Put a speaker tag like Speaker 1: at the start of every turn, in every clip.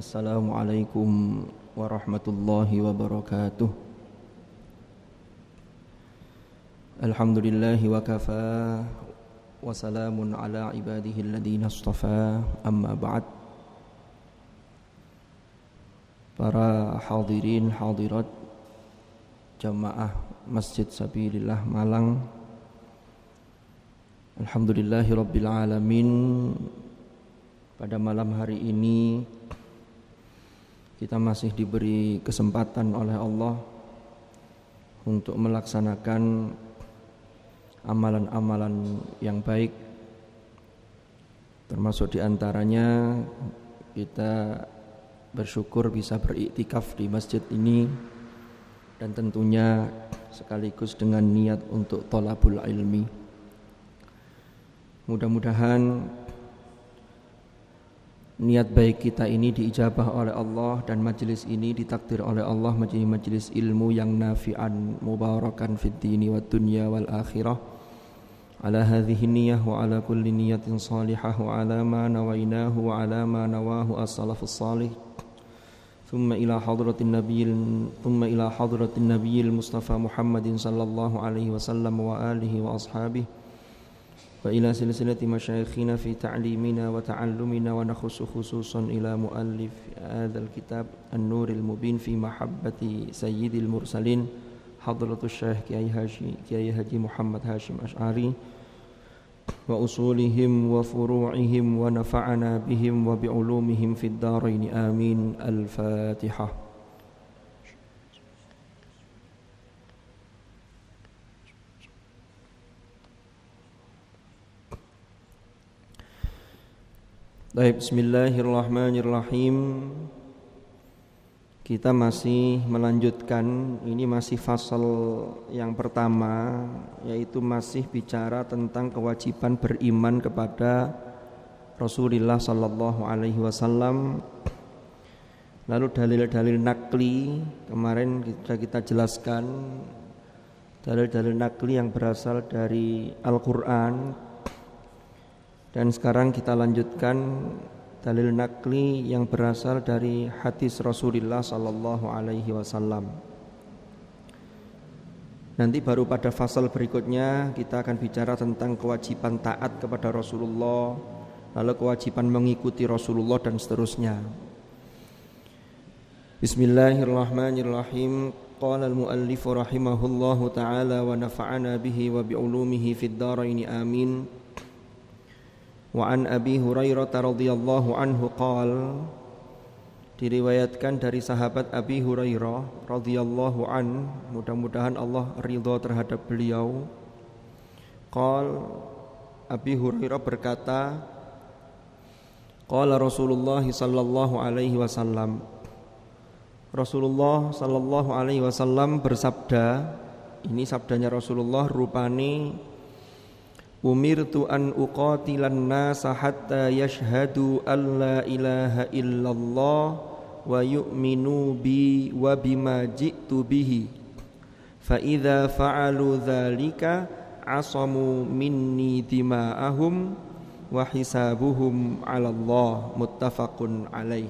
Speaker 1: Assalamualaikum warahmatullahi wabarakatuh Alhamdulillahi wa Wasalamun ala ibadihi alladhina astafa amma ba'd Para hadirin hadirat jamaah Masjid Sabilillah Malang Alhamdulillahi rabbil alamin pada malam hari ini kita masih diberi kesempatan oleh Allah untuk melaksanakan amalan-amalan yang baik termasuk diantaranya kita bersyukur bisa beriktikaf di masjid ini dan tentunya sekaligus dengan niat untuk tolabul ilmi mudah-mudahan Niat baik kita ini diijabah oleh Allah dan majelis ini ditakdir oleh Allah menjadi majelis ilmu yang nafi'an mubarakan fid dini wad dunya wal akhirah. Ala hadhihi niyyah wa ala kulli niyatin salihah wa ala ma nawainahu wa ala ma nawahu as-salafus salih. ثم إلى حضرة النبي ثم إلى حضرة النبي المصطفى محمد صلى الله عليه وسلم وآله وأصحابه وإلى سلسلة مشايخنا في تعليمنا وتعلمنا ونخص خصوصا إلى مؤلف هذا الكتاب النور المبين في محبة سيد المرسلين حضرة الشيخ كي هاشي كي هاجي محمد هاشم أشعري وأصولهم وفروعهم ونفعنا بهم وبعلومهم في الدارين آمين الفاتحة Baik, bismillahirrahmanirrahim. Kita masih melanjutkan, ini masih fasal yang pertama, yaitu masih bicara tentang kewajiban beriman kepada Rasulullah Sallallahu Alaihi Wasallam. Lalu dalil-dalil nakli kemarin kita kita jelaskan dalil-dalil nakli yang berasal dari Al-Quran dan sekarang kita lanjutkan dalil nakli yang berasal dari hadis Rasulullah sallallahu alaihi wasallam. Nanti baru pada fasal berikutnya kita akan bicara tentang kewajiban taat kepada Rasulullah, lalu kewajiban mengikuti Rasulullah dan seterusnya. Bismillahirrahmanirrahim. قال taala wa wa bihi wa به وبعلومه في الدارين Amin. وعن أبي هريرة رضي الله عنه قال diriwayatkan dari sahabat Abi Hurairah radhiyallahu an mudah-mudahan Allah ridho terhadap beliau qal Abi Hurairah berkata qala Rasulullah sallallahu alaihi wasallam Rasulullah sallallahu alaihi wasallam bersabda ini sabdanya Rasulullah rupani Umirtu an uqatilan nasa hatta yashhadu an la ilaha illallah wa yu'minu bi wa bima ji'tu bihi fa idza fa'alu dzalika asamu minni dima'ahum wa hisabuhum 'ala Allah muttafaqun alaih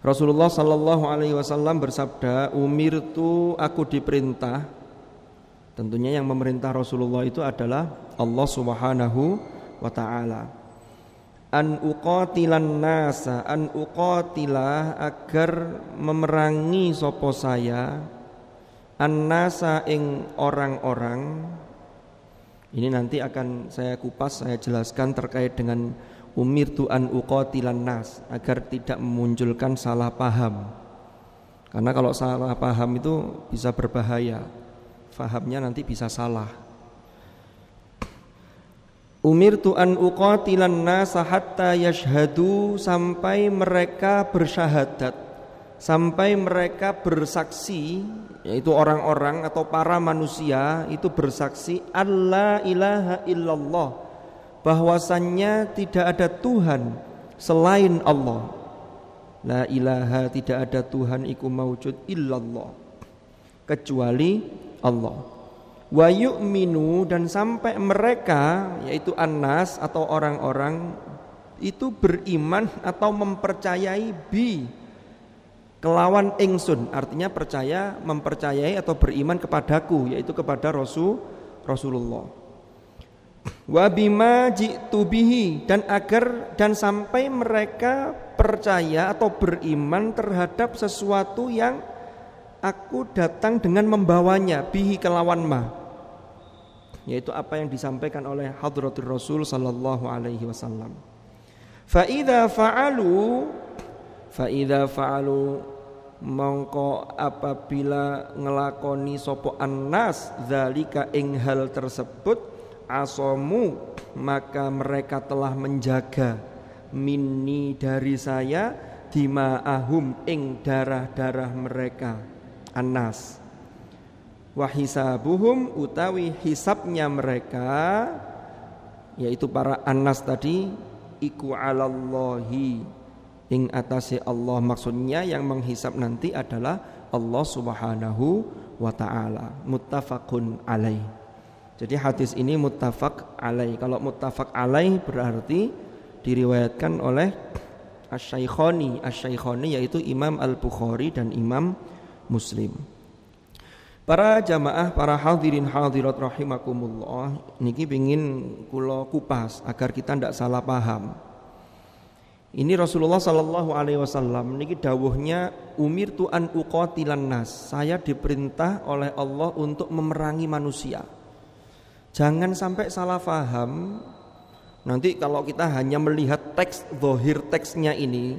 Speaker 1: Rasulullah sallallahu alaihi wasallam bersabda, "Umirtu aku diperintah Tentunya yang memerintah Rasulullah itu adalah Allah Subhanahu wa taala. An uqatilan nasa, an uqatila agar memerangi sopo saya an nasa ing orang-orang ini nanti akan saya kupas, saya jelaskan terkait dengan umir tuan uqatilan nas agar tidak memunculkan salah paham. Karena kalau salah paham itu bisa berbahaya fahamnya nanti bisa salah. Umir tuan uqatilan nasa hatta yashhadu sampai mereka bersyahadat sampai mereka bersaksi yaitu orang-orang atau para manusia itu bersaksi Allah ilaha illallah bahwasannya tidak ada Tuhan selain Allah La ilaha tidak ada Tuhan iku maujud illallah kecuali Allah wa yu'minu dan sampai mereka yaitu anas atau orang-orang itu beriman atau mempercayai bi kelawan ingsun artinya percaya mempercayai atau beriman kepadaku yaitu kepada rasul Rasulullah wa bima ji'tu bihi dan agar dan sampai mereka percaya atau beriman terhadap sesuatu yang aku datang dengan membawanya bihi kelawan ma yaitu apa yang disampaikan oleh hadratul rasul sallallahu alaihi wasallam fa idza fa'alu fa idza fa'alu mongko apabila ngelakoni sopo anas zalika ing hal tersebut asomu maka mereka telah menjaga mini dari saya dima ahum ing darah-darah mereka anas wahisabuhum utawi hisabnya mereka yaitu para anas tadi iku alallahi ing atasi Allah maksudnya yang menghisap nanti adalah Allah Subhanahu wa taala muttafaqun alaih jadi hadis ini muttafaq alai. kalau muttafaq alai berarti diriwayatkan oleh Asy-Syaikhani yaitu Imam Al-Bukhari dan Imam Muslim. Para jamaah, para hadirin hadirat rahimakumullah, niki ingin kula kupas agar kita tidak salah paham. Ini Rasulullah sallallahu alaihi wasallam niki dawuhnya umir tuan uqatilan nas. Saya diperintah oleh Allah untuk memerangi manusia. Jangan sampai salah paham. Nanti kalau kita hanya melihat teks Zohir teksnya ini,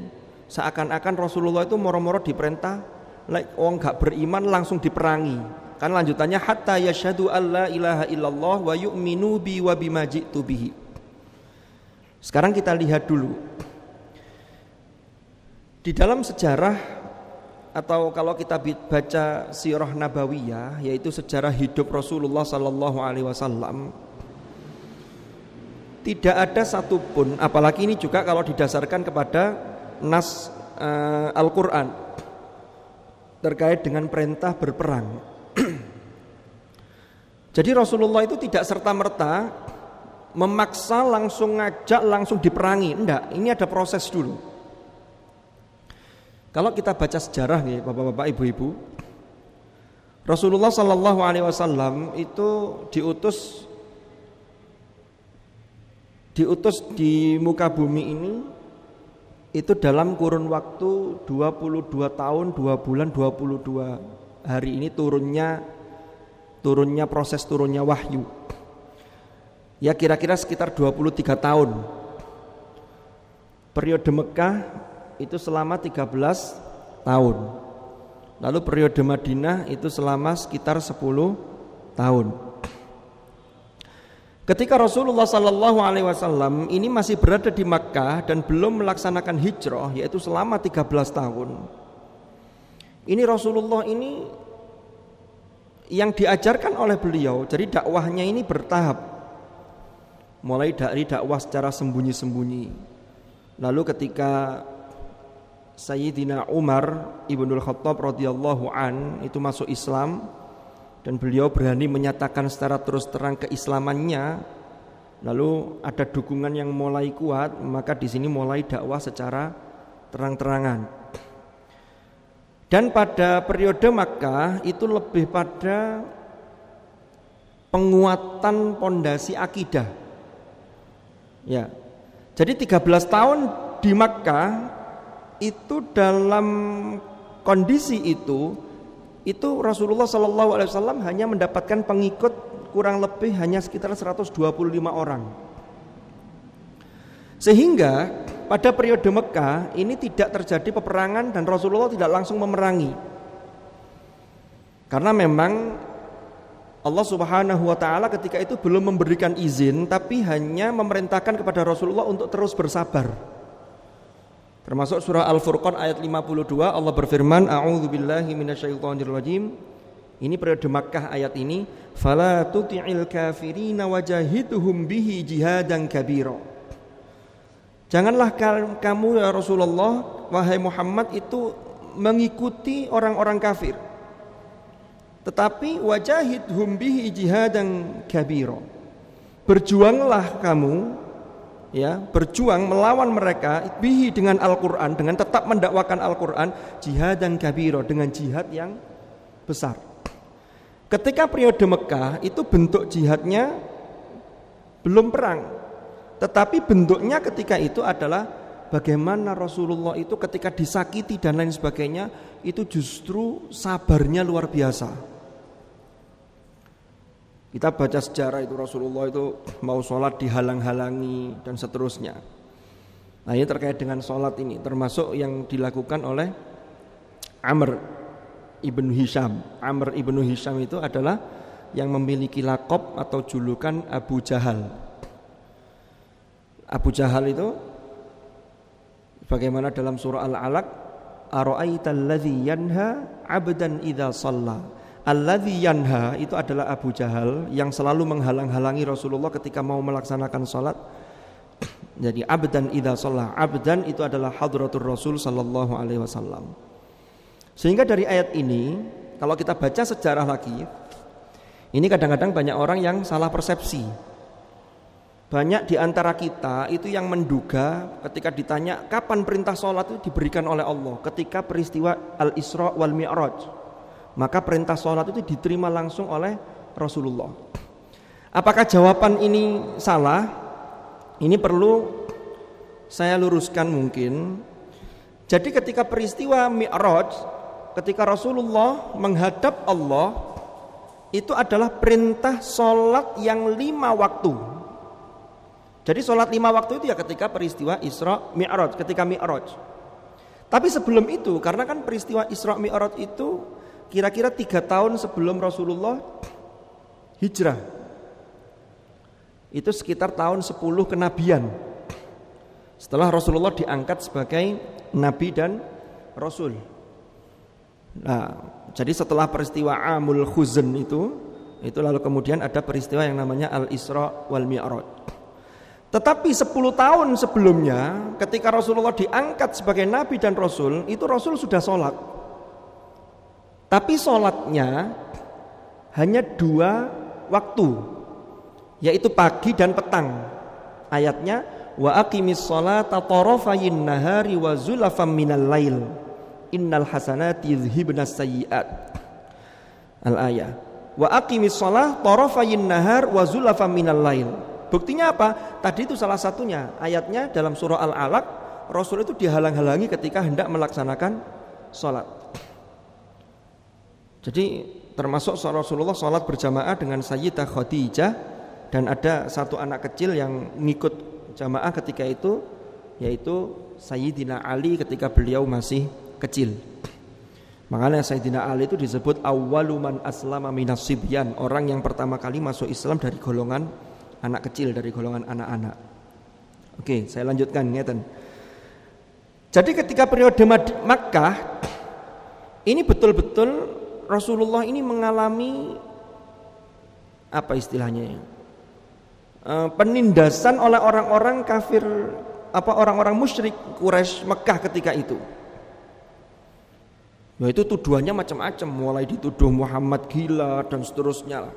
Speaker 1: seakan-akan Rasulullah itu moro-moro diperintah orang gak beriman langsung diperangi. Kan lanjutannya hatta yashadu alla ilaha illallah wa yu'minu bi wa bima ji'tu bihi. Sekarang kita lihat dulu. Di dalam sejarah atau kalau kita baca sirah nabawiyah yaitu sejarah hidup Rasulullah sallallahu alaihi wasallam tidak ada satupun apalagi ini juga kalau didasarkan kepada nas uh, Al-Qur'an terkait dengan perintah berperang. Jadi Rasulullah itu tidak serta-merta memaksa langsung ngajak langsung diperangi. Enggak, ini ada proses dulu. Kalau kita baca sejarah nih Bapak-bapak, Ibu-ibu, Rasulullah Shallallahu alaihi wasallam itu diutus diutus di muka bumi ini itu dalam kurun waktu 22 tahun 2 bulan 22 hari ini turunnya turunnya proses turunnya wahyu ya kira-kira sekitar 23 tahun periode Mekah itu selama 13 tahun lalu periode Madinah itu selama sekitar 10 tahun Ketika Rasulullah saw Alaihi Wasallam ini masih berada di Makkah dan belum melaksanakan hijrah, yaitu selama 13 tahun. Ini Rasulullah ini yang diajarkan oleh beliau, jadi dakwahnya ini bertahap. Mulai dari dakwah secara sembunyi-sembunyi. Lalu ketika Sayyidina Umar Ibnul Khattab radhiyallahu an itu masuk Islam, dan beliau berani menyatakan secara terus terang keislamannya lalu ada dukungan yang mulai kuat maka di sini mulai dakwah secara terang-terangan dan pada periode Makkah itu lebih pada penguatan pondasi akidah ya jadi 13 tahun di Makkah itu dalam kondisi itu itu Rasulullah Shallallahu Alaihi Wasallam hanya mendapatkan pengikut kurang lebih hanya sekitar 125 orang. Sehingga pada periode Mekah ini tidak terjadi peperangan dan Rasulullah tidak langsung memerangi. Karena memang Allah Subhanahu wa taala ketika itu belum memberikan izin tapi hanya memerintahkan kepada Rasulullah untuk terus bersabar. Termasuk surah Al-Furqan ayat 52 Allah berfirman A'udzubillahi minasyaitonirrajim. Ini periode Makkah ayat ini fala tuti'il kafirina wajahidhum bihi jihadan kabira. Janganlah kamu ya Rasulullah wahai Muhammad itu mengikuti orang-orang kafir. Tetapi wajahiduhum bihi jihadan kabira. Berjuanglah kamu ya berjuang melawan mereka bihi dengan Al-Qur'an dengan tetap mendakwakan Al-Qur'an jihad dan kabiro dengan jihad yang besar. Ketika periode Mekah itu bentuk jihadnya belum perang. Tetapi bentuknya ketika itu adalah bagaimana Rasulullah itu ketika disakiti dan lain sebagainya itu justru sabarnya luar biasa. Kita baca sejarah itu Rasulullah itu mau sholat dihalang-halangi dan seterusnya. Nah ini terkait dengan sholat ini termasuk yang dilakukan oleh Amr ibnu Hisham. Amr ibnu Hisham itu adalah yang memiliki lakop atau julukan Abu Jahal. Abu Jahal itu bagaimana dalam surah Al-Alaq aro'aita alladhi yanha 'abdan idza sallah. Alladhi yanha itu adalah Abu Jahal yang selalu menghalang-halangi Rasulullah ketika mau melaksanakan salat. Jadi abdan idza shalah, abdan itu adalah hadratur Rasul sallallahu alaihi wasallam. Sehingga dari ayat ini kalau kita baca sejarah lagi ini kadang-kadang banyak orang yang salah persepsi. Banyak di antara kita itu yang menduga ketika ditanya kapan perintah sholat itu diberikan oleh Allah ketika peristiwa Al-Isra wal Mi'raj maka perintah sholat itu diterima langsung oleh Rasulullah. Apakah jawaban ini salah? Ini perlu saya luruskan mungkin. Jadi ketika peristiwa Mi'raj, ketika Rasulullah menghadap Allah, itu adalah perintah sholat yang lima waktu. Jadi sholat lima waktu itu ya ketika peristiwa Isra Mi'raj, ketika Mi'raj. Tapi sebelum itu, karena kan peristiwa Isra Mi'raj itu kira-kira tiga tahun sebelum Rasulullah hijrah. Itu sekitar tahun 10 kenabian. Setelah Rasulullah diangkat sebagai nabi dan rasul. Nah, jadi setelah peristiwa Amul Khuzn itu, itu lalu kemudian ada peristiwa yang namanya Al-Isra wal Mi'raj. Tetapi 10 tahun sebelumnya ketika Rasulullah diangkat sebagai nabi dan rasul, itu rasul sudah sholat. Tapi sholatnya hanya dua waktu, yaitu pagi dan petang. Ayatnya wa aqimis sholata tarafayn nahari wa zulafam minal lail. Innal hasanati yuzhibnas sayyi'at. Al ayah. Wa aqimis sholat tarafayn nahar wa zulafam minal lail. Buktinya apa? Tadi itu salah satunya ayatnya dalam surah Al-Alaq Rasul itu dihalang-halangi ketika hendak melaksanakan sholat jadi termasuk Rasulullah sholat berjamaah dengan Sayyidah Khadijah dan ada satu anak kecil yang ngikut jamaah ketika itu yaitu Sayyidina Ali ketika beliau masih kecil. Makanya Sayyidina Ali itu disebut awaluman aslama minas sibyan, orang yang pertama kali masuk Islam dari golongan anak kecil, dari golongan anak-anak. Oke, saya lanjutkan ngeten. Jadi ketika periode Makkah ini betul-betul Rasulullah ini mengalami apa istilahnya ya? Eh, penindasan oleh orang-orang kafir apa orang-orang musyrik Quraisy Mekah ketika itu. Nah itu tuduhannya macam-macam mulai dituduh Muhammad gila dan seterusnya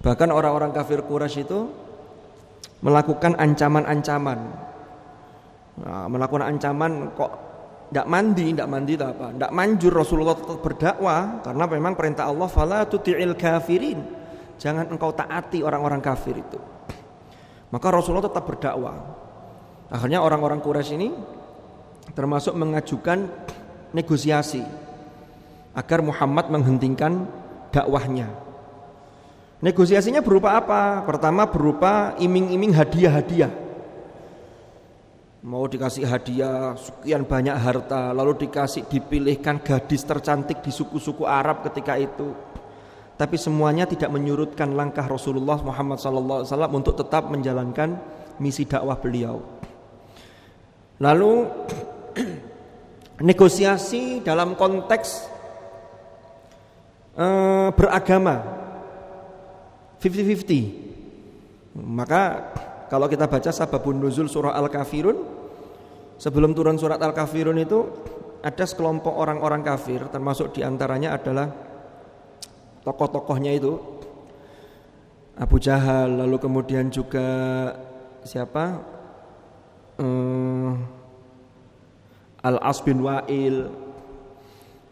Speaker 1: Bahkan orang-orang kafir Quraisy itu melakukan ancaman-ancaman. Nah, melakukan ancaman kok tidak mandi, tidak mandi tak apa, tidak manjur Rasulullah tetap berdakwah karena memang perintah Allah fala tuti'il kafirin. Jangan engkau taati orang-orang kafir itu. Maka Rasulullah tetap berdakwah. Akhirnya orang-orang Quraisy ini termasuk mengajukan negosiasi agar Muhammad menghentikan dakwahnya. Negosiasinya berupa apa? Pertama berupa iming-iming hadiah-hadiah mau dikasih hadiah sekian banyak harta lalu dikasih dipilihkan gadis tercantik di suku-suku Arab ketika itu tapi semuanya tidak menyurutkan langkah Rasulullah Muhammad SAW untuk tetap menjalankan misi dakwah beliau lalu negosiasi dalam konteks uh, beragama 50-50 maka kalau kita baca sababun nuzul surah Al-Kafirun Sebelum turun surat Al-Kafirun itu Ada sekelompok orang-orang kafir Termasuk diantaranya adalah Tokoh-tokohnya itu Abu Jahal Lalu kemudian juga Siapa eh, Al-As bin Wa'il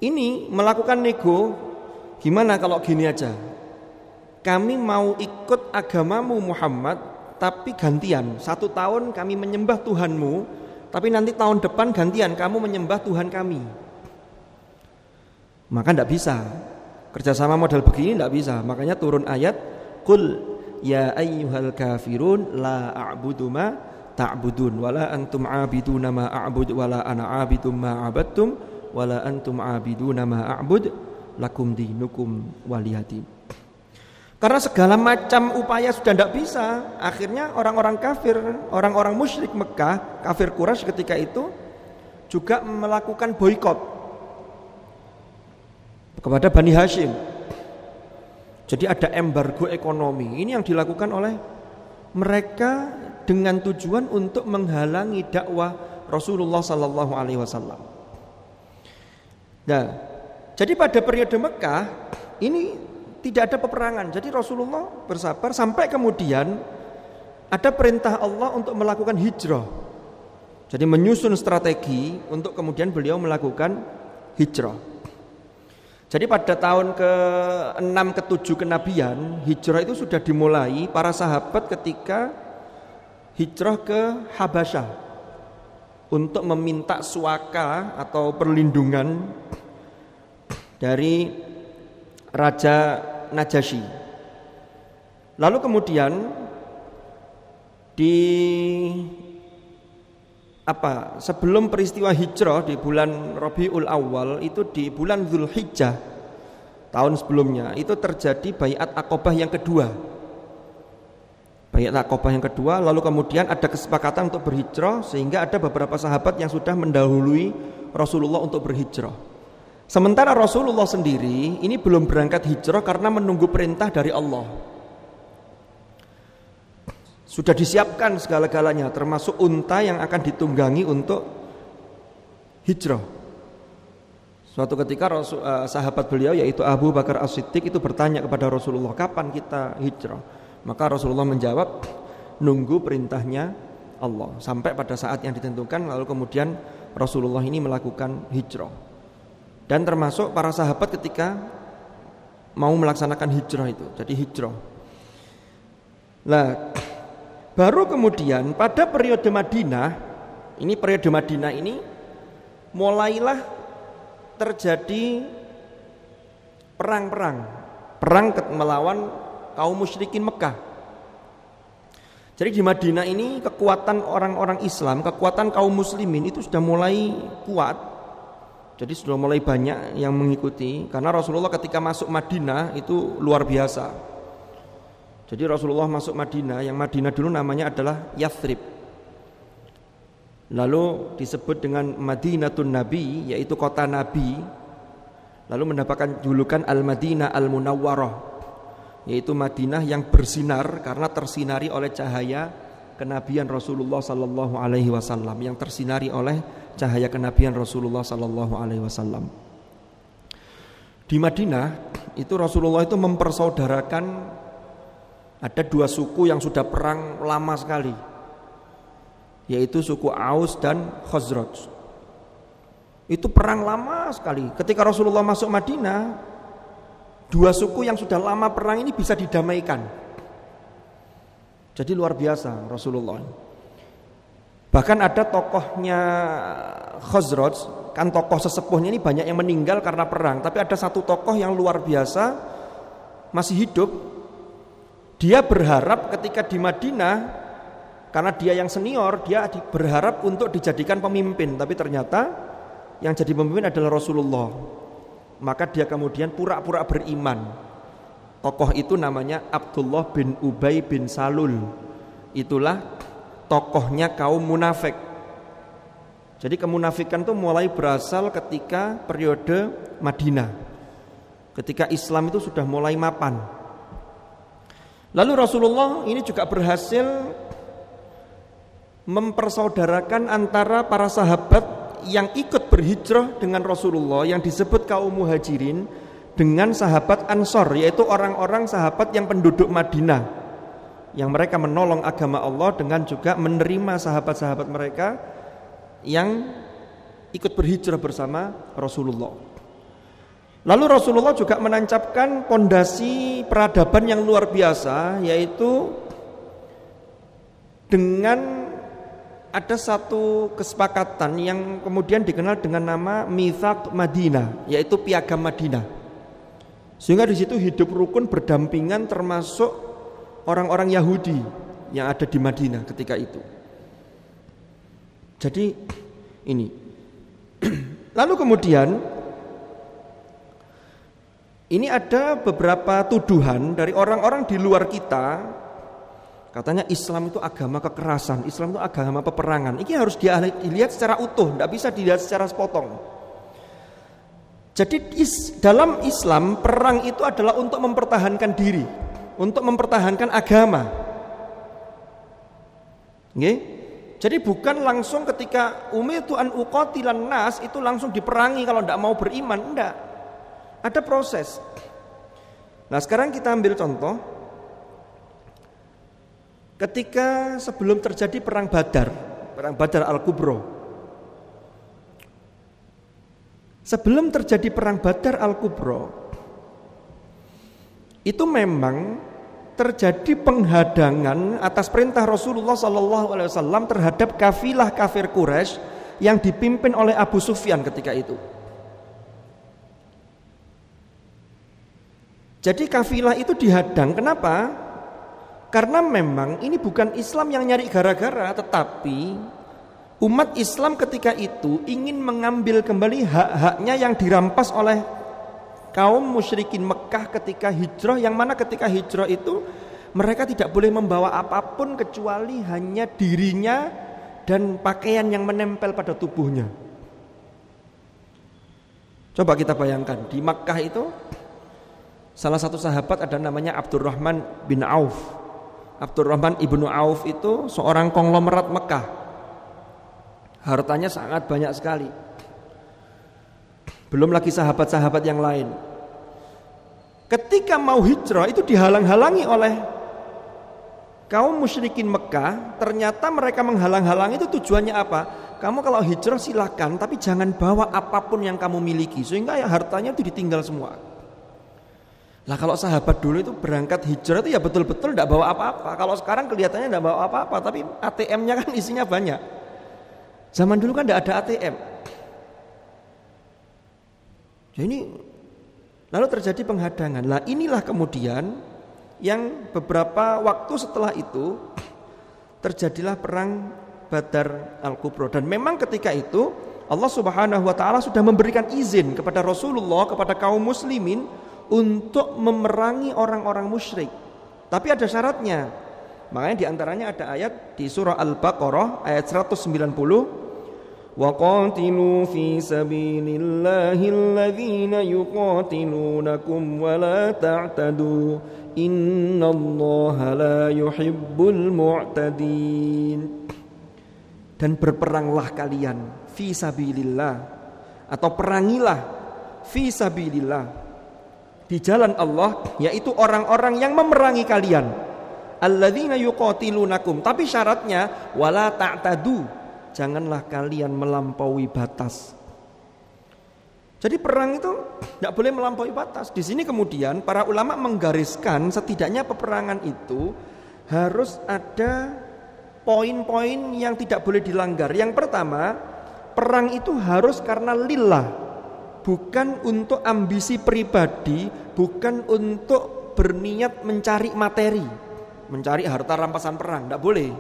Speaker 1: Ini melakukan nego Gimana kalau gini aja Kami mau ikut agamamu Muhammad tapi gantian. Satu tahun kami menyembah Tuhanmu, tapi nanti tahun depan gantian kamu menyembah Tuhan kami. Maka tidak bisa. Kerjasama model begini tidak bisa. Makanya turun ayat, Kul ya ayyuhal kafirun la a'budu ma ta'budun wala antum abiduna ma a'bud wala ana abidum ma abadtum wala antum abiduna ma a'bud lakum dinukum walihatim. Karena segala macam upaya sudah tidak bisa. Akhirnya orang-orang kafir, orang-orang musyrik Mekah, kafir Quraisy ketika itu juga melakukan boykot kepada Bani Hashim. Jadi ada embargo ekonomi. Ini yang dilakukan oleh mereka dengan tujuan untuk menghalangi dakwah Rasulullah Sallallahu Alaihi Wasallam. Nah, jadi pada periode Mekah ini tidak ada peperangan. Jadi Rasulullah bersabar sampai kemudian ada perintah Allah untuk melakukan hijrah. Jadi menyusun strategi untuk kemudian beliau melakukan hijrah. Jadi pada tahun ke-6 ke-7 kenabian, hijrah itu sudah dimulai para sahabat ketika hijrah ke Habasyah untuk meminta suaka atau perlindungan dari raja Najasyi. Lalu kemudian di apa sebelum peristiwa hijrah di bulan Rabiul Awal itu di bulan Zulhijjah tahun sebelumnya itu terjadi bayat akobah yang kedua bayat akobah yang kedua lalu kemudian ada kesepakatan untuk berhijrah sehingga ada beberapa sahabat yang sudah mendahului Rasulullah untuk berhijrah Sementara Rasulullah sendiri ini belum berangkat hijrah karena menunggu perintah dari Allah. Sudah disiapkan segala-galanya termasuk unta yang akan ditunggangi untuk hijrah. Suatu ketika Rasul, eh, sahabat beliau yaitu Abu Bakar As-Siddiq itu bertanya kepada Rasulullah, "Kapan kita hijrah?" Maka Rasulullah menjawab, "Nunggu perintahnya Allah." Sampai pada saat yang ditentukan lalu kemudian Rasulullah ini melakukan hijrah. Dan termasuk para sahabat ketika mau melaksanakan hijrah itu. Jadi hijrah. Nah, baru kemudian pada periode Madinah, ini periode Madinah ini mulailah terjadi perang-perang, perang melawan kaum musyrikin Mekah. Jadi di Madinah ini kekuatan orang-orang Islam, kekuatan kaum muslimin itu sudah mulai kuat jadi sudah mulai banyak yang mengikuti karena Rasulullah ketika masuk Madinah itu luar biasa. Jadi Rasulullah masuk Madinah, yang Madinah dulu namanya adalah Yathrib. Lalu disebut dengan Madinatun Nabi, yaitu kota Nabi. Lalu mendapatkan julukan Al-Madinah Al-Munawwarah, yaitu Madinah yang bersinar karena tersinari oleh cahaya kenabian Rasulullah sallallahu alaihi wasallam yang tersinari oleh cahaya kenabian Rasulullah Sallallahu Alaihi Wasallam. Di Madinah itu Rasulullah itu mempersaudarakan ada dua suku yang sudah perang lama sekali yaitu suku Aus dan Khazraj. Itu perang lama sekali. Ketika Rasulullah masuk Madinah, dua suku yang sudah lama perang ini bisa didamaikan. Jadi luar biasa Rasulullah. Bahkan ada tokohnya Khosrod, kan tokoh sesepuhnya ini banyak yang meninggal karena perang, tapi ada satu tokoh yang luar biasa masih hidup. Dia berharap ketika di Madinah karena dia yang senior, dia berharap untuk dijadikan pemimpin, tapi ternyata yang jadi pemimpin adalah Rasulullah. Maka dia kemudian pura-pura beriman. Tokoh itu namanya Abdullah bin Ubay bin Salul. Itulah tokohnya kaum munafik. Jadi kemunafikan itu mulai berasal ketika periode Madinah. Ketika Islam itu sudah mulai mapan. Lalu Rasulullah ini juga berhasil mempersaudarakan antara para sahabat yang ikut berhijrah dengan Rasulullah yang disebut kaum muhajirin dengan sahabat Ansor yaitu orang-orang sahabat yang penduduk Madinah yang mereka menolong agama Allah dengan juga menerima sahabat-sahabat mereka yang ikut berhijrah bersama Rasulullah. Lalu Rasulullah juga menancapkan pondasi peradaban yang luar biasa yaitu dengan ada satu kesepakatan yang kemudian dikenal dengan nama Mithaq Madinah, yaitu Piagam Madinah. Sehingga di situ hidup rukun berdampingan termasuk orang-orang Yahudi yang ada di Madinah ketika itu. Jadi ini. Lalu kemudian ini ada beberapa tuduhan dari orang-orang di luar kita Katanya Islam itu agama kekerasan, Islam itu agama peperangan. Ini harus dilihat secara utuh, tidak bisa dilihat secara sepotong. Jadi dalam Islam perang itu adalah untuk mempertahankan diri untuk mempertahankan agama. Jadi bukan langsung ketika umi an uqatilan nas itu langsung diperangi kalau tidak mau beriman, tidak Ada proses. Nah, sekarang kita ambil contoh ketika sebelum terjadi perang Badar, perang Badar Al-Kubro. Sebelum terjadi perang Badar Al-Kubro, itu memang terjadi penghadangan atas perintah Rasulullah Sallallahu Alaihi Wasallam terhadap kafilah kafir Quraisy yang dipimpin oleh Abu Sufyan ketika itu. Jadi kafilah itu dihadang. Kenapa? Karena memang ini bukan Islam yang nyari gara-gara, tetapi umat Islam ketika itu ingin mengambil kembali hak-haknya yang dirampas oleh kaum musyrikin Mekah ketika hijrah yang mana ketika hijrah itu mereka tidak boleh membawa apapun kecuali hanya dirinya dan pakaian yang menempel pada tubuhnya. Coba kita bayangkan di Mekah itu salah satu sahabat ada namanya Abdurrahman bin Auf. Abdurrahman ibnu Auf itu seorang konglomerat Mekah. Hartanya sangat banyak sekali. Belum lagi sahabat-sahabat yang lain. Ketika mau hijrah itu dihalang-halangi oleh kaum musyrikin Mekah. Ternyata mereka menghalang-halangi itu tujuannya apa? Kamu kalau hijrah silahkan, tapi jangan bawa apapun yang kamu miliki sehingga ya hartanya itu ditinggal semua. Lah kalau sahabat dulu itu berangkat hijrah itu ya betul-betul tidak bawa apa-apa. Kalau sekarang kelihatannya tidak bawa apa-apa, tapi ATM-nya kan isinya banyak. Zaman dulu kan tidak ada ATM. Jadi nah, lalu terjadi penghadangan. Nah, inilah kemudian yang beberapa waktu setelah itu terjadilah perang Badar Al-Kubro dan memang ketika itu Allah Subhanahu wa taala sudah memberikan izin kepada Rasulullah kepada kaum muslimin untuk memerangi orang-orang musyrik. Tapi ada syaratnya. Makanya diantaranya ada ayat di surah Al-Baqarah ayat 190 وقاتلوا في سبيل الله الذين يقاتلونكم ولا تعتدوا إن الله لا يحب المعتدين dan berperanglah kalian fi sabilillah atau perangilah fi sabilillah di jalan Allah yaitu orang-orang yang memerangi kalian alladzina yuqatilunakum tapi syaratnya wala ta'tadu janganlah kalian melampaui batas. Jadi perang itu tidak boleh melampaui batas. Di sini kemudian para ulama menggariskan setidaknya peperangan itu harus ada poin-poin yang tidak boleh dilanggar. Yang pertama, perang itu harus karena lillah, bukan untuk ambisi pribadi, bukan untuk berniat mencari materi, mencari harta rampasan perang, tidak boleh.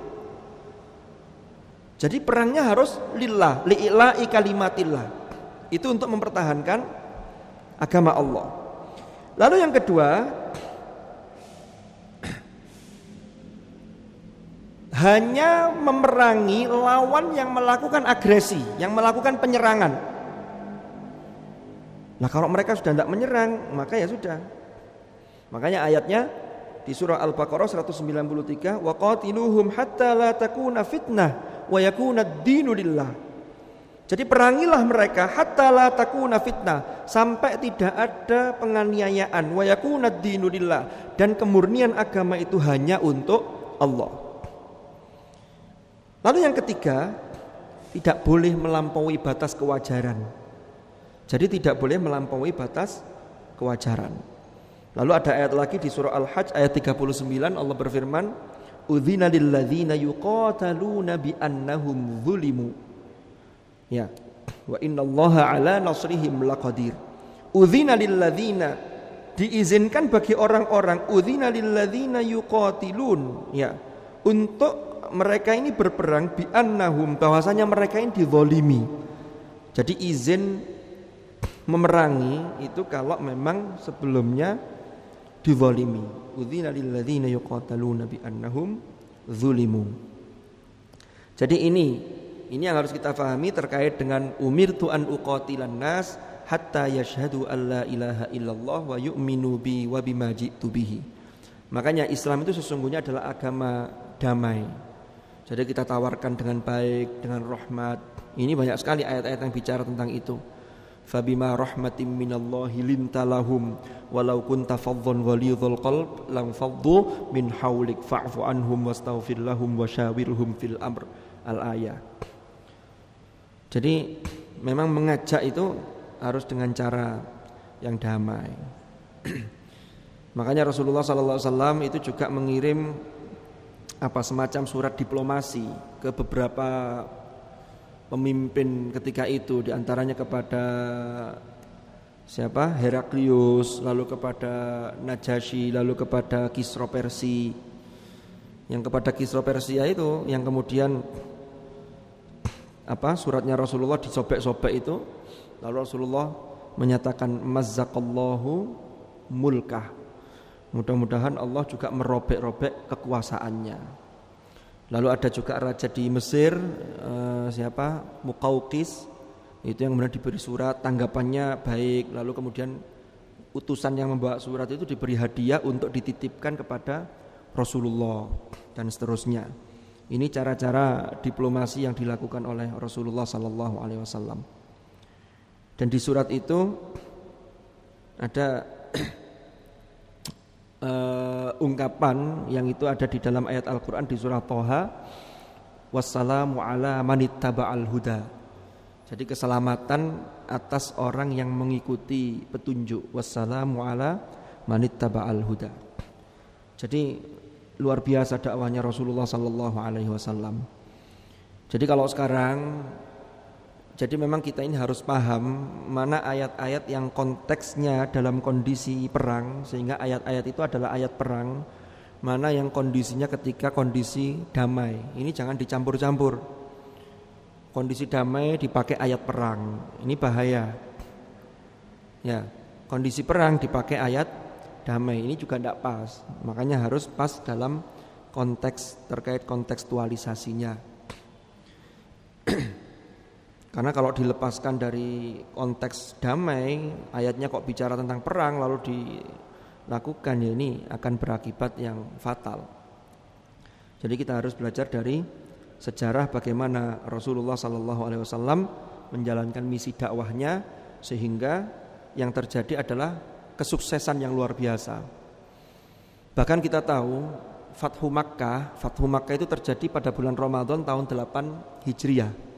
Speaker 1: Jadi perangnya harus lillah, li'ilahi kalimatillah. Itu untuk mempertahankan agama Allah. Lalu yang kedua, hanya memerangi lawan yang melakukan agresi, yang melakukan penyerangan. Nah kalau mereka sudah tidak menyerang, maka ya sudah. Makanya ayatnya di surah Al-Baqarah 193, وَقَاتِلُوهُمْ حَتَّى لَا تَكُونَ فِتْنَةً wa yakuna dinu lillah. Jadi perangilah mereka hatta la takuna fitnah sampai tidak ada penganiayaan wa yakuna dinu lillah dan kemurnian agama itu hanya untuk Allah. Lalu yang ketiga, tidak boleh melampaui batas kewajaran. Jadi tidak boleh melampaui batas kewajaran. Lalu ada ayat lagi di surah Al-Hajj ayat 39 Allah berfirman, Udzina lilladzina yuqataluna bi annahum zulimu. Ya. Wa Allaha ala nasrihim laqadir. Udzina lilladzina diizinkan bagi orang-orang udzina lilladzina yuqatilun. Ya. Untuk mereka ini berperang bi annahum bahwasanya mereka ini dizalimi. Jadi izin memerangi itu kalau memang sebelumnya dizalimi lilladzina yuqataluna bi annahum zulimu. Jadi ini ini yang harus kita pahami terkait dengan umir tuan uqatilan nas hatta yashhadu alla ilaha illallah wa yu'minu bi wa bima ji'tu bihi. Makanya Islam itu sesungguhnya adalah agama damai. Jadi kita tawarkan dengan baik, dengan rahmat. Ini banyak sekali ayat-ayat yang bicara tentang itu. Fabima rahmatim minallahi lintalahum Walau kunta fadzon walidhul qalb Lang faddu min hawlik fa'fu anhum Wastaghfir lahum wa syawirhum fil amr Al-ayah Jadi memang mengajak itu harus dengan cara yang damai Makanya Rasulullah Sallallahu SAW itu juga mengirim apa semacam surat diplomasi ke beberapa pemimpin ketika itu diantaranya kepada siapa Heraklius lalu kepada Najashi lalu kepada Kisro Persi yang kepada Kisro Persia itu yang kemudian apa suratnya Rasulullah disobek-sobek itu lalu Rasulullah menyatakan mazzaqallahu mulkah mudah-mudahan Allah juga merobek-robek kekuasaannya Lalu ada juga raja di Mesir eh, siapa? Mukaukis itu yang benar diberi surat, tanggapannya baik. Lalu kemudian utusan yang membawa surat itu diberi hadiah untuk dititipkan kepada Rasulullah dan seterusnya. Ini cara-cara diplomasi yang dilakukan oleh Rasulullah Sallallahu Alaihi Wasallam. Dan di surat itu ada uh, ungkapan yang itu ada di dalam ayat Al-Qur'an di surah Toha wassalamu ala manittaba'al huda. Jadi keselamatan atas orang yang mengikuti petunjuk wassalamu ala manittaba'al huda. Jadi luar biasa dakwahnya Rasulullah sallallahu alaihi wasallam. Jadi kalau sekarang jadi memang kita ini harus paham mana ayat-ayat yang konteksnya dalam kondisi perang sehingga ayat-ayat itu adalah ayat perang, mana yang kondisinya ketika kondisi damai. Ini jangan dicampur-campur. Kondisi damai dipakai ayat perang. Ini bahaya. Ya, kondisi perang dipakai ayat damai. Ini juga tidak pas. Makanya harus pas dalam konteks terkait kontekstualisasinya. Karena kalau dilepaskan dari konteks damai, ayatnya kok bicara tentang perang lalu dilakukan ya ini akan berakibat yang fatal. Jadi kita harus belajar dari sejarah bagaimana Rasulullah Shallallahu Alaihi Wasallam menjalankan misi dakwahnya sehingga yang terjadi adalah kesuksesan yang luar biasa. Bahkan kita tahu Fathu Makkah, Fathu Makkah itu terjadi pada bulan Ramadan tahun 8 Hijriah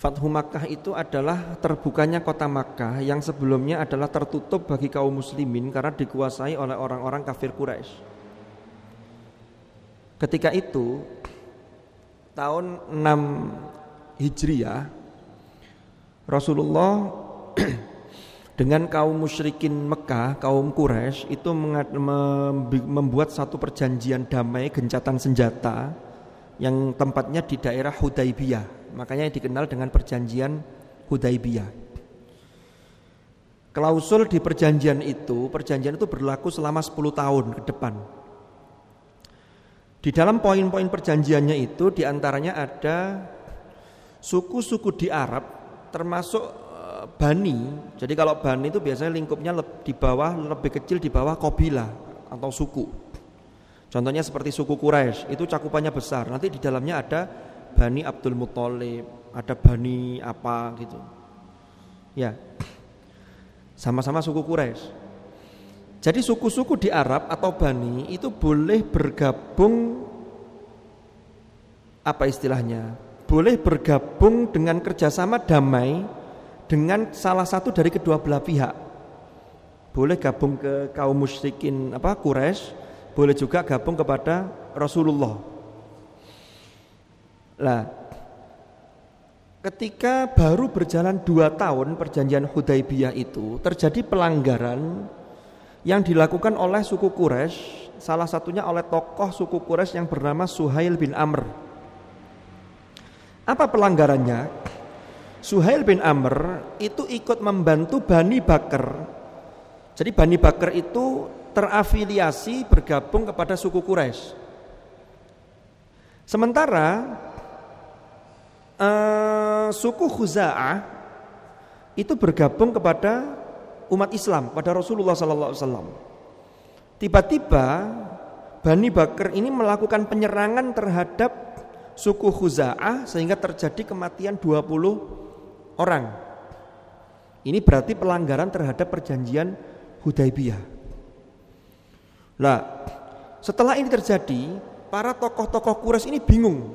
Speaker 1: Fathu Makkah itu adalah terbukanya kota Makkah yang sebelumnya adalah tertutup bagi kaum muslimin karena dikuasai oleh orang-orang kafir Quraisy. Ketika itu tahun 6 Hijriah Rasulullah dengan kaum musyrikin Mekah, kaum Quraisy itu membuat satu perjanjian damai gencatan senjata yang tempatnya di daerah Hudaybiyah Makanya yang dikenal dengan perjanjian Hudaibiyah. Klausul di perjanjian itu, perjanjian itu berlaku selama 10 tahun ke depan. Di dalam poin-poin perjanjiannya itu diantaranya ada suku-suku di Arab termasuk eh, Bani. Jadi kalau Bani itu biasanya lingkupnya di bawah lebih kecil di bawah kabilah atau suku. Contohnya seperti suku Quraisy itu cakupannya besar. Nanti di dalamnya ada Bani Abdul Muthalib, ada Bani apa gitu. Ya. Sama-sama suku Quraisy. Jadi suku-suku di Arab atau Bani itu boleh bergabung apa istilahnya? Boleh bergabung dengan kerjasama damai dengan salah satu dari kedua belah pihak. Boleh gabung ke kaum musyrikin apa Quraisy, boleh juga gabung kepada Rasulullah Nah, ketika baru berjalan dua tahun perjanjian Hudaibiyah itu terjadi pelanggaran yang dilakukan oleh suku Quraisy, salah satunya oleh tokoh suku Quraisy yang bernama Suhail bin Amr. Apa pelanggarannya? Suhail bin Amr itu ikut membantu Bani Bakar. Jadi Bani Bakar itu terafiliasi bergabung kepada suku Quraisy. Sementara uh, suku Khuza'ah itu bergabung kepada umat Islam pada Rasulullah sallallahu alaihi wasallam. Tiba-tiba Bani Bakar ini melakukan penyerangan terhadap suku Khuza'ah sehingga terjadi kematian 20 orang. Ini berarti pelanggaran terhadap perjanjian Hudaibiyah. Nah, setelah ini terjadi, para tokoh-tokoh Quraisy ini bingung.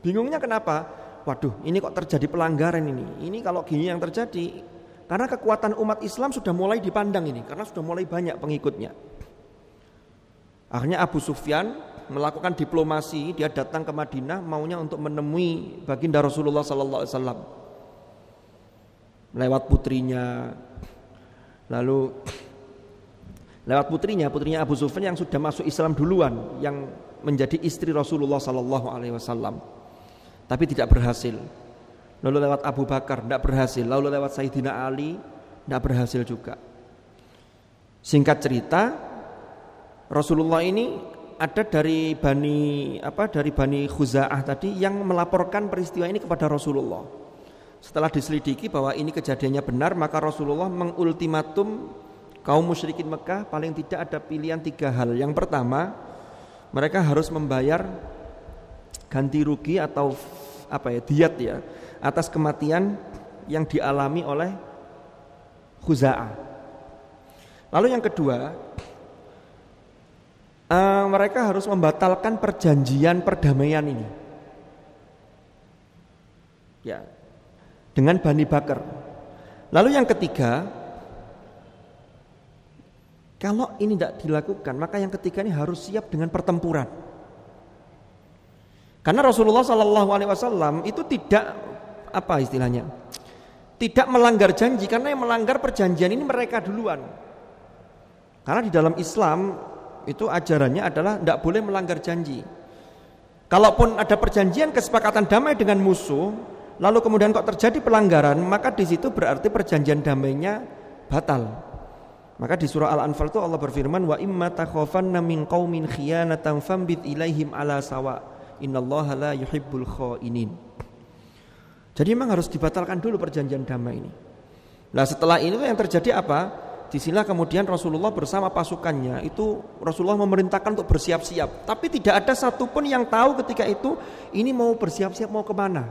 Speaker 1: Bingungnya kenapa? waduh ini kok terjadi pelanggaran ini. Ini kalau gini yang terjadi karena kekuatan umat Islam sudah mulai dipandang ini karena sudah mulai banyak pengikutnya. Akhirnya Abu Sufyan melakukan diplomasi, dia datang ke Madinah maunya untuk menemui baginda Rasulullah sallallahu alaihi wasallam. Lewat putrinya. Lalu lewat putrinya, putrinya Abu Sufyan yang sudah masuk Islam duluan yang menjadi istri Rasulullah sallallahu alaihi wasallam tapi tidak berhasil. Lalu lewat Abu Bakar tidak berhasil, lalu lewat Sayyidina Ali tidak berhasil juga. Singkat cerita, Rasulullah ini ada dari Bani apa dari Bani Khuza'ah tadi yang melaporkan peristiwa ini kepada Rasulullah. Setelah diselidiki bahwa ini kejadiannya benar, maka Rasulullah mengultimatum kaum musyrikin Mekah paling tidak ada pilihan tiga hal. Yang pertama, mereka harus membayar ganti rugi atau apa ya diat ya atas kematian yang dialami oleh Khuza'ah. Lalu yang kedua, uh, mereka harus membatalkan perjanjian perdamaian ini. Ya. Dengan Bani Bakar. Lalu yang ketiga, kalau ini tidak dilakukan, maka yang ketiga ini harus siap dengan pertempuran. Karena Rasulullah Shallallahu Alaihi Wasallam itu tidak apa istilahnya, tidak melanggar janji karena yang melanggar perjanjian ini mereka duluan. Karena di dalam Islam itu ajarannya adalah tidak boleh melanggar janji. Kalaupun ada perjanjian kesepakatan damai dengan musuh, lalu kemudian kok terjadi pelanggaran, maka di situ berarti perjanjian damainya batal. Maka di surah Al-Anfal itu Allah berfirman wa imma takhafanna min qaumin khiyanatan fambit ilaihim ala sawa innallaha la yuhibbul khainin. Jadi memang harus dibatalkan dulu perjanjian damai ini. Nah, setelah ini yang terjadi apa? Di sini kemudian Rasulullah bersama pasukannya itu Rasulullah memerintahkan untuk bersiap-siap. Tapi tidak ada satupun yang tahu ketika itu ini mau bersiap-siap mau kemana.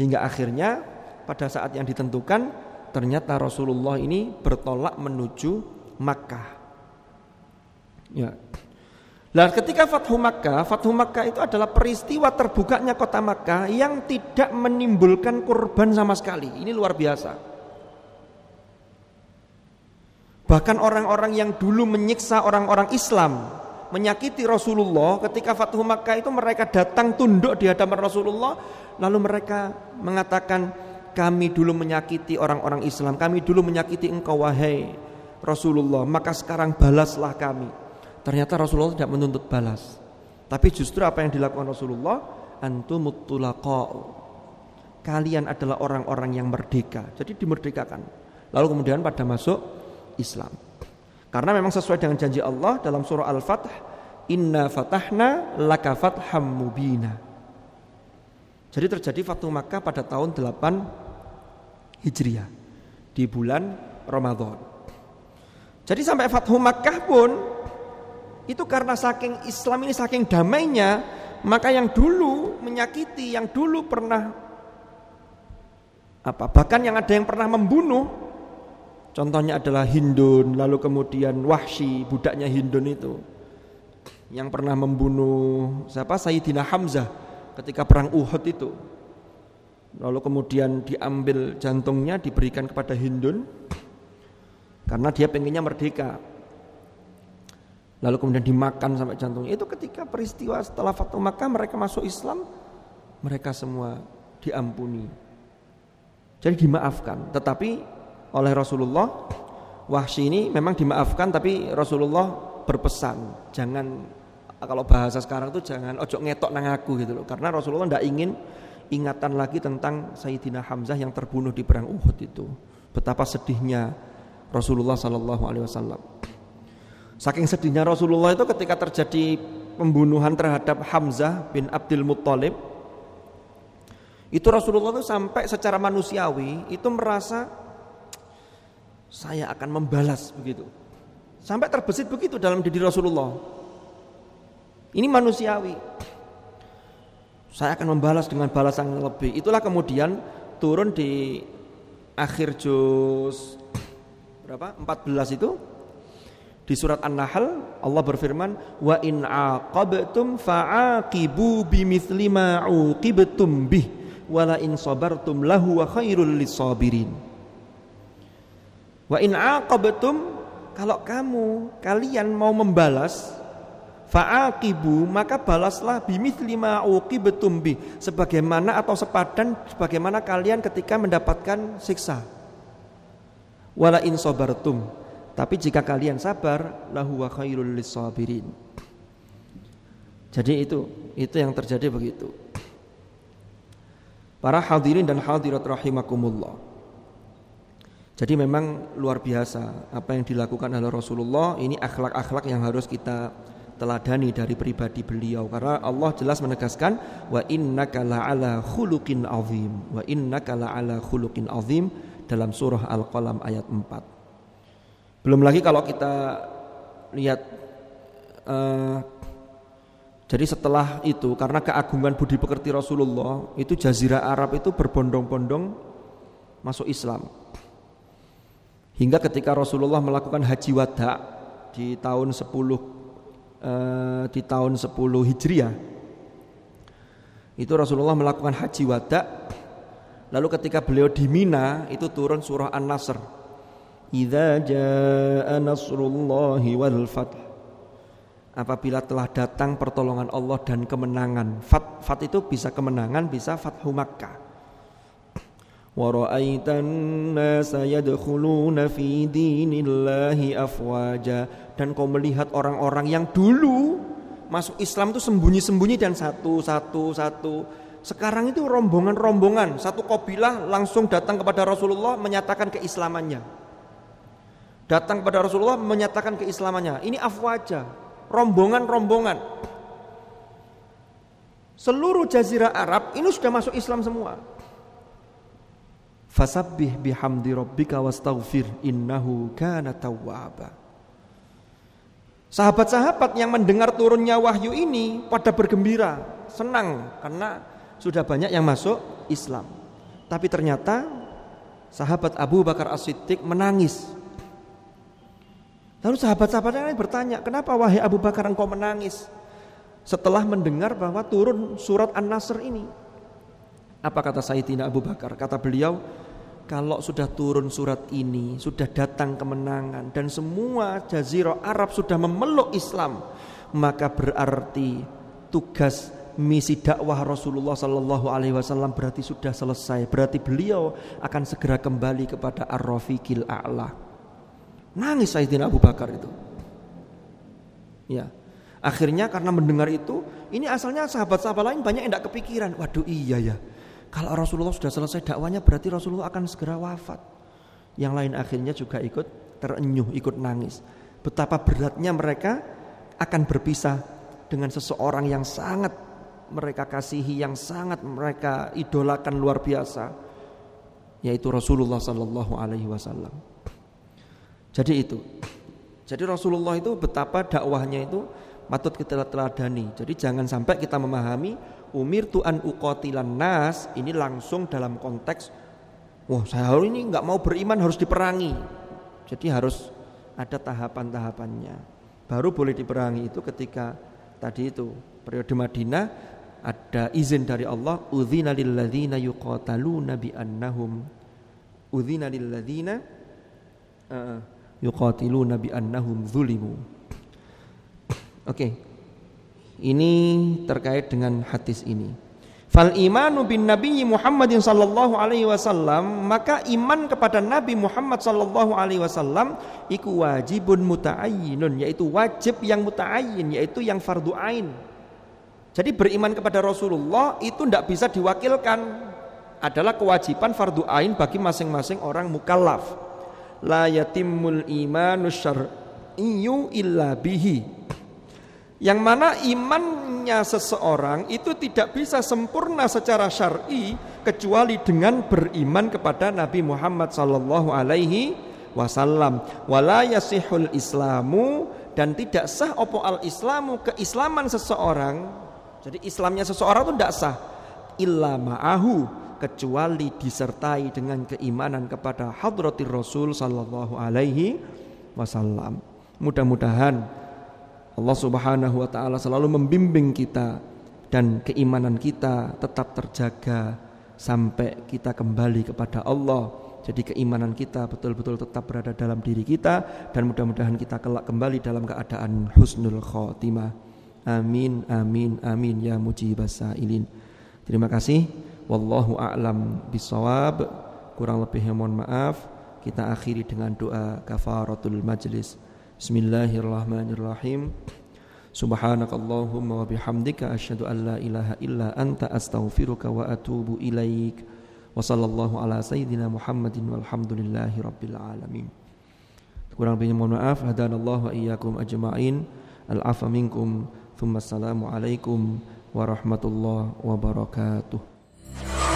Speaker 1: Hingga akhirnya pada saat yang ditentukan ternyata Rasulullah ini bertolak menuju Makkah. Ya. Nah, ketika Fathu Makkah, Fathu Makkah itu adalah peristiwa terbukanya kota Makkah yang tidak menimbulkan korban sama sekali. Ini luar biasa. Bahkan orang-orang yang dulu menyiksa orang-orang Islam, menyakiti Rasulullah, ketika Fathu Makkah itu mereka datang tunduk di hadapan Rasulullah, lalu mereka mengatakan, "Kami dulu menyakiti orang-orang Islam, kami dulu menyakiti engkau wahai Rasulullah, maka sekarang balaslah kami." Ternyata Rasulullah tidak menuntut balas. Tapi justru apa yang dilakukan Rasulullah antumutulakau, Kalian adalah orang-orang yang merdeka. Jadi dimerdekakan. Lalu kemudian pada masuk Islam. Karena memang sesuai dengan janji Allah dalam surah al Fatih, "Inna fatahna laka fatham mubina." Jadi terjadi Fatuh Makkah pada tahun 8 Hijriah di bulan Ramadan. Jadi sampai Fatuh Makkah pun itu karena saking Islam ini saking damainya, maka yang dulu menyakiti, yang dulu pernah apa bahkan yang ada yang pernah membunuh contohnya adalah Hindun lalu kemudian Wahsy budaknya Hindun itu yang pernah membunuh siapa Sayyidina Hamzah ketika perang Uhud itu lalu kemudian diambil jantungnya diberikan kepada Hindun karena dia pengennya merdeka lalu kemudian dimakan sampai jantungnya. Itu ketika peristiwa setelah Fatumaka Makkah mereka masuk Islam, mereka semua diampuni. Jadi dimaafkan, tetapi oleh Rasulullah Wahsy ini memang dimaafkan tapi Rasulullah berpesan jangan kalau bahasa sekarang itu jangan ojo ngetok nang aku gitu loh karena Rasulullah tidak ingin ingatan lagi tentang Sayyidina Hamzah yang terbunuh di perang Uhud itu betapa sedihnya Rasulullah Shallallahu Alaihi Wasallam Saking sedihnya Rasulullah itu ketika terjadi pembunuhan terhadap Hamzah bin Abdul Muttalib itu Rasulullah itu sampai secara manusiawi itu merasa saya akan membalas begitu. Sampai terbesit begitu dalam diri Rasulullah. Ini manusiawi. Saya akan membalas dengan balasan yang lebih. Itulah kemudian turun di akhir juz berapa? 14 itu di surat An-Nahl Allah berfirman, "Wa in aqabtum fa'aqibu bimithli ma uqibtum bih wa la in sabartum lahu wa khairul lisabirin." Wa in aqabtum kalau kamu kalian mau membalas fa'aqibu maka balaslah bimithli ma uqibtum bih sebagaimana atau sepadan sebagaimana kalian ketika mendapatkan siksa. Wala in sabartum tapi jika kalian sabar, wa khairul lisabirin. Jadi itu itu yang terjadi begitu. Para hadirin dan hadirat rahimakumullah. Jadi memang luar biasa apa yang dilakukan oleh Rasulullah ini akhlak-akhlak yang harus kita teladani dari pribadi beliau karena Allah jelas menegaskan wa innaka la'ala khuluqin azim wa innaka la'ala khuluqin azim dalam surah Al-Qalam ayat 4. Belum lagi kalau kita lihat uh, jadi setelah itu karena keagungan budi pekerti Rasulullah itu jazirah Arab itu berbondong-bondong masuk Islam. Hingga ketika Rasulullah melakukan haji wada di tahun 10 eh, di tahun 10 Hijriah. Itu Rasulullah melakukan haji wada. Lalu ketika beliau di Mina itu turun surah An-Nasr Idza jaa nasrullahi wal fath. Apabila telah datang pertolongan Allah dan kemenangan. Fat, fat itu bisa kemenangan, bisa fathu Makkah. Wa ra'aitan nasa yadkhuluna fi dinillahi afwaja. Dan kau melihat orang-orang yang dulu masuk Islam itu sembunyi-sembunyi dan satu satu satu sekarang itu rombongan-rombongan satu kabilah langsung datang kepada Rasulullah menyatakan keislamannya datang kepada Rasulullah menyatakan keislamannya. Ini afwaja, rombongan-rombongan. Seluruh jazirah Arab ini sudah masuk Islam semua. Fasabbih bihamdi rabbika wastaghfir innahu kana tawwaba. Sahabat-sahabat yang mendengar turunnya wahyu ini pada bergembira, senang karena sudah banyak yang masuk Islam. Tapi ternyata sahabat Abu Bakar As-Siddiq menangis Lalu sahabat-sahabatnya lain bertanya, kenapa wahai Abu Bakar engkau menangis? Setelah mendengar bahwa turun surat An-Nasr ini. Apa kata Sayyidina Abu Bakar? Kata beliau, kalau sudah turun surat ini, sudah datang kemenangan dan semua jazirah Arab sudah memeluk Islam, maka berarti tugas misi dakwah Rasulullah Sallallahu Alaihi Wasallam berarti sudah selesai. Berarti beliau akan segera kembali kepada Ar-Rafiqil A'la Nangis Sayyidina Abu Bakar itu. Ya. Akhirnya karena mendengar itu, ini asalnya sahabat-sahabat lain banyak yang tidak kepikiran. Waduh iya ya. Kalau Rasulullah sudah selesai dakwanya berarti Rasulullah akan segera wafat. Yang lain akhirnya juga ikut terenyuh, ikut nangis. Betapa beratnya mereka akan berpisah dengan seseorang yang sangat mereka kasihi, yang sangat mereka idolakan luar biasa, yaitu Rasulullah Sallallahu Alaihi Wasallam. Jadi itu. Jadi Rasulullah itu betapa dakwahnya itu patut kita teladani. Jadi jangan sampai kita memahami umir tuan uqatilan nas ini langsung dalam konteks wah saya hari ini nggak mau beriman harus diperangi. Jadi harus ada tahapan-tahapannya. Baru boleh diperangi itu ketika tadi itu periode Madinah ada izin dari Allah udzina lil ladzina yuqataluna bi annahum udzina lil ladzina uh, eh, yuqatilu nabi annahum zulimu. Oke. Okay. Ini terkait dengan hadis ini. Fal imanu bin Nabi Muhammadin sallallahu alaihi wasallam, maka iman kepada Nabi Muhammad sallallahu alaihi wasallam iku wajibun muta'ayinun yaitu wajib yang muta'ayin, yaitu yang fardu'ain Jadi beriman kepada Rasulullah itu tidak bisa diwakilkan adalah kewajiban fardu ain bagi masing-masing orang mukallaf la yatimul imanu syar'iyyu illa bihi. Yang mana imannya seseorang itu tidak bisa sempurna secara syar'i kecuali dengan beriman kepada Nabi Muhammad sallallahu alaihi wasallam. Wala yasihul islamu dan tidak sah opo al islamu keislaman seseorang. Jadi Islamnya seseorang itu tidak sah illa ma'ahu kecuali disertai dengan keimanan kepada hadrati Rasul sallallahu alaihi wasallam. Mudah-mudahan Allah Subhanahu wa taala selalu membimbing kita dan keimanan kita tetap terjaga sampai kita kembali kepada Allah. Jadi keimanan kita betul-betul tetap berada dalam diri kita dan mudah-mudahan kita kelak kembali dalam keadaan husnul khotimah. Amin, amin, amin ya Muji sa'ilin. Terima kasih. Wallahu a'lam bisawab. Kurang lebihnya mohon maaf. Kita akhiri dengan doa kafaratul majlis. Bismillahirrahmanirrahim. Subhanakallahumma wa bihamdika asyhadu an la ilaha illa anta astaghfiruka wa atubu ilaik. Wa sallallahu ala sayyidina Muhammadin walhamdulillahi rabbil alamin. Kurang lebihnya mohon maaf. Hadanallahu wa iyyakum ajma'in. Al-afa minkum. Thumma assalamu alaikum warahmatullahi wabarakatuh. Yeah.